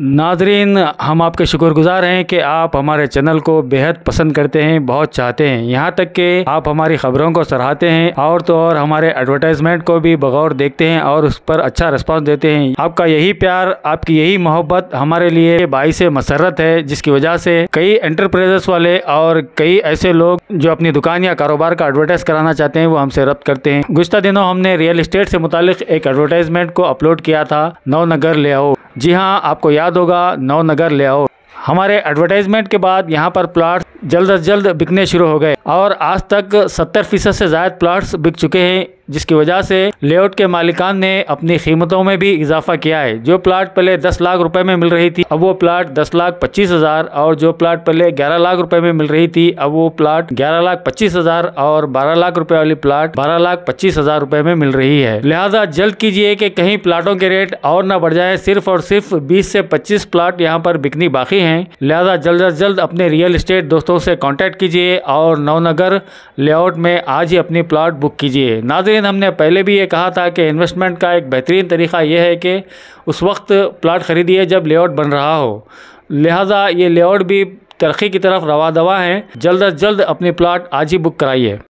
नाजरीन हम आपके शुक्रगुजार हैं कि आप हमारे चैनल को बेहद पसंद करते हैं बहुत चाहते हैं यहाँ तक कि आप हमारी खबरों को सराहते हैं और तो और हमारे एडवर्टाइजमेंट को भी बगौर देखते हैं और उस पर अच्छा रिस्पॉन्स देते हैं आपका यही प्यार आपकी यही मोहब्बत हमारे लिए बाईस मसरत है जिसकी वजह से कई एंटरप्राइजेस वाले और कई ऐसे लोग जो अपनी दुकान या कारोबार का एडवर्टाइज कराना चाहते हैं वो हमसे रब्त करते हैं गुजत दिनों हमने रियल इस्टेट से मुतल एक एडवर्टाइजमेंट को अपलोड किया था नवनगर लेआउट जी हाँ आपको याद होगा नवनगर लेआउट हमारे एडवर्टाइजमेंट के बाद यहाँ पर प्लाट जल्द अज जल्द बिकने शुरू हो गए और आज तक सत्तर फीसद से ज़्यादा प्लाट्स बिक चुके हैं जिसकी वजह से लेआउट के मालिकान ने अपनी कीमतों में भी इजाफा किया है जो प्लाट पहले दस लाख रुपए में मिल रही थी अब वो प्लाट दस लाख पच्चीस हजार और जो प्लाट पहले ग्यारह लाख रुपए में मिल रही थी अब वो प्लाट ग्यारह लाख पच्चीस हजार और बारह लाख रुपए वाली प्लाट बारह लाख पच्चीस हजार रुपए में मिल रही है लिहाजा जल्द कीजिए की कहीं प्लाटों के रेट और न बढ़ जाए सिर्फ और सिर्फ बीस ऐसी पच्चीस प्लाट यहाँ पर बिकनी बाकी है लिहाजा जल्द अज जल्द अपने रियल इस्टेट दोस्तों ऐसी कॉन्टेक्ट कीजिए और नवनगर लेआउट में आज ही अपनी प्लाट बुक कीजिए नाजर बेहतरीन हमने पहले भी ये कहा था कि इन्वेस्टमेंट का एक बेहतरीन तरीका यह है कि उस वक्त प्लाट ख़रीदिए जब लेआउट बन रहा हो लिहाजा ये लेआउट भी तरक्की की तरफ रवा दवा हैं जल्द अज जल्द अपनी प्लाट आज ही बुक कराइए